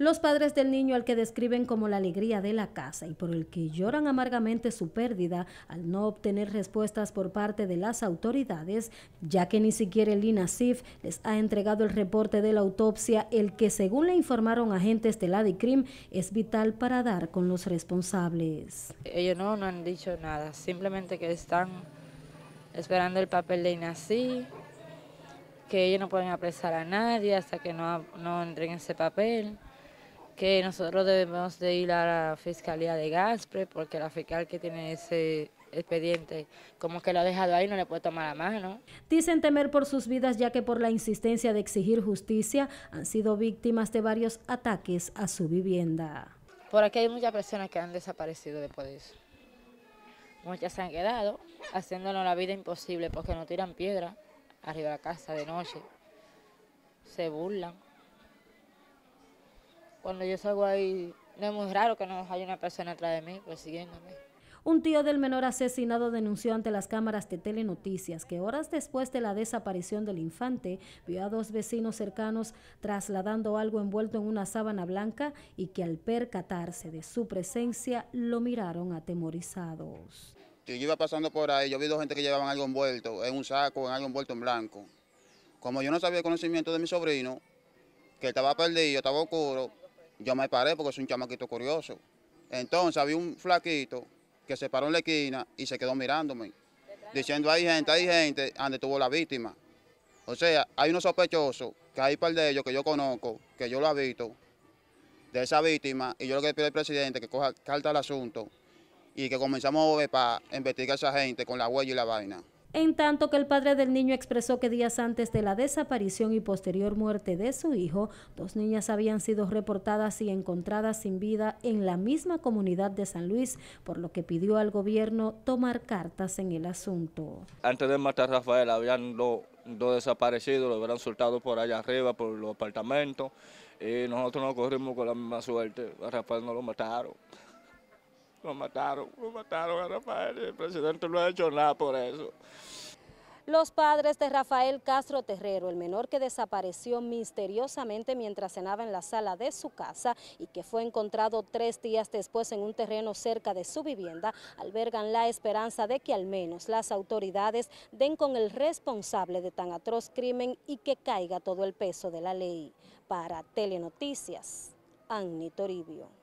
Los padres del niño al que describen como la alegría de la casa y por el que lloran amargamente su pérdida al no obtener respuestas por parte de las autoridades, ya que ni siquiera el INASIF les ha entregado el reporte de la autopsia, el que según le informaron agentes de la DICRIM es vital para dar con los responsables. Ellos no, no han dicho nada, simplemente que están esperando el papel de INASIF, que ellos no pueden apresar a nadie hasta que no, no entreguen ese papel que nosotros debemos de ir a la Fiscalía de Gaspre, porque la fiscal que tiene ese expediente, como que lo ha dejado ahí, no le puede tomar la mano. Dicen temer por sus vidas ya que por la insistencia de exigir justicia han sido víctimas de varios ataques a su vivienda. Por aquí hay muchas personas que han desaparecido después de eso. Muchas se han quedado haciéndonos la vida imposible porque no tiran piedra arriba de la casa de noche, se burlan. Cuando yo salgo ahí, no es muy raro que no haya una persona atrás de mí persiguiéndome. Un tío del menor asesinado denunció ante las cámaras de Telenoticias que horas después de la desaparición del infante vio a dos vecinos cercanos trasladando algo envuelto en una sábana blanca y que al percatarse de su presencia lo miraron atemorizados. Yo iba pasando por ahí, yo vi dos gente que llevaban algo envuelto, en un saco, en algo envuelto en blanco. Como yo no sabía el conocimiento de mi sobrino, que estaba perdido, estaba oscuro, yo me paré porque es un chamaquito curioso. Entonces había un flaquito que se paró en la esquina y se quedó mirándome, diciendo, hay gente, hay gente, donde tuvo la víctima. O sea, hay unos sospechosos, que hay par de ellos que yo conozco, que yo lo he visto, de esa víctima, y yo lo que pido al presidente que coja carta el asunto y que comenzamos a para investigar a esa gente con la huella y la vaina en tanto que el padre del niño expresó que días antes de la desaparición y posterior muerte de su hijo, dos niñas habían sido reportadas y encontradas sin vida en la misma comunidad de San Luis, por lo que pidió al gobierno tomar cartas en el asunto. Antes de matar a Rafael habían dos desaparecidos, lo hubieran soltado por allá arriba, por los apartamentos, y nosotros no corrimos con la misma suerte, a Rafael no lo mataron. Lo mataron, lo mataron a Rafael el presidente no ha hecho nada por eso. Los padres de Rafael Castro Terrero, el menor que desapareció misteriosamente mientras cenaba en la sala de su casa y que fue encontrado tres días después en un terreno cerca de su vivienda, albergan la esperanza de que al menos las autoridades den con el responsable de tan atroz crimen y que caiga todo el peso de la ley. Para Telenoticias, Anni Toribio.